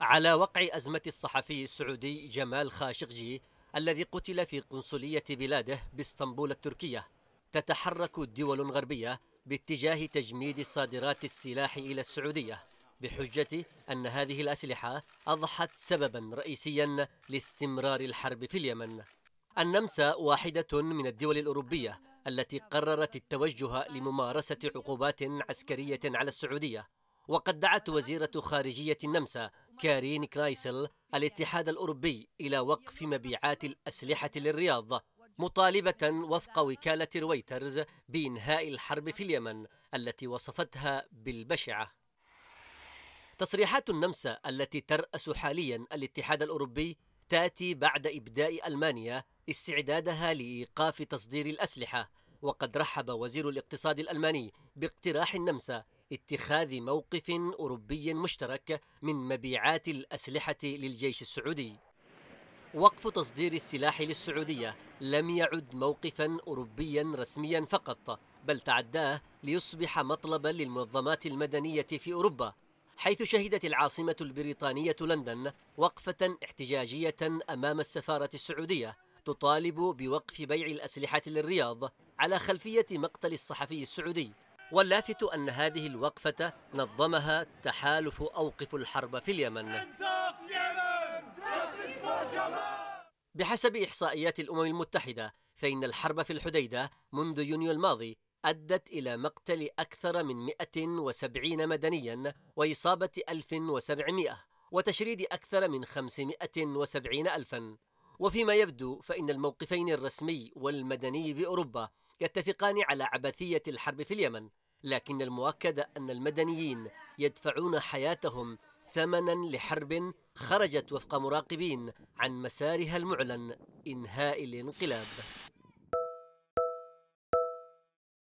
على وقع أزمة الصحفي السعودي جمال خاشقجي الذي قتل في قنصلية بلاده باسطنبول التركية تتحرك الدول الغربية باتجاه تجميد صادرات السلاح إلى السعودية بحجة أن هذه الأسلحة أضحت سببا رئيسيا لاستمرار الحرب في اليمن النمسا واحدة من الدول الأوروبية التي قررت التوجه لممارسة عقوبات عسكرية على السعودية وقد دعت وزيرة خارجية النمسا كارين كرايسل الاتحاد الأوروبي إلى وقف مبيعات الأسلحة للرياض مطالبة وفق وكالة رويترز بإنهاء الحرب في اليمن التي وصفتها بالبشعة تصريحات النمسا التي ترأس حاليا الاتحاد الأوروبي تاتي بعد إبداء ألمانيا استعدادها لإيقاف تصدير الأسلحة وقد رحب وزير الاقتصاد الألماني باقتراح النمسا اتخاذ موقف أوروبي مشترك من مبيعات الأسلحة للجيش السعودي وقف تصدير السلاح للسعودية لم يعد موقفا أوروبيا رسميا فقط بل تعداه ليصبح مطلبا للمنظمات المدنية في أوروبا حيث شهدت العاصمة البريطانية لندن وقفة احتجاجية أمام السفارة السعودية تطالب بوقف بيع الأسلحة للرياض على خلفية مقتل الصحفي السعودي واللافت أن هذه الوقفة نظمها تحالف أوقف الحرب في اليمن بحسب إحصائيات الأمم المتحدة فإن الحرب في الحديدة منذ يونيو الماضي أدت إلى مقتل أكثر من 170 مدنيا وإصابة 1700 وتشريد أكثر من 570 ألفا وفيما يبدو فإن الموقفين الرسمي والمدني بأوروبا يتفقان على عبثية الحرب في اليمن لكن المؤكد أن المدنيين يدفعون حياتهم ثمنا لحرب خرجت وفق مراقبين عن مسارها المعلن انهاء الانقلاب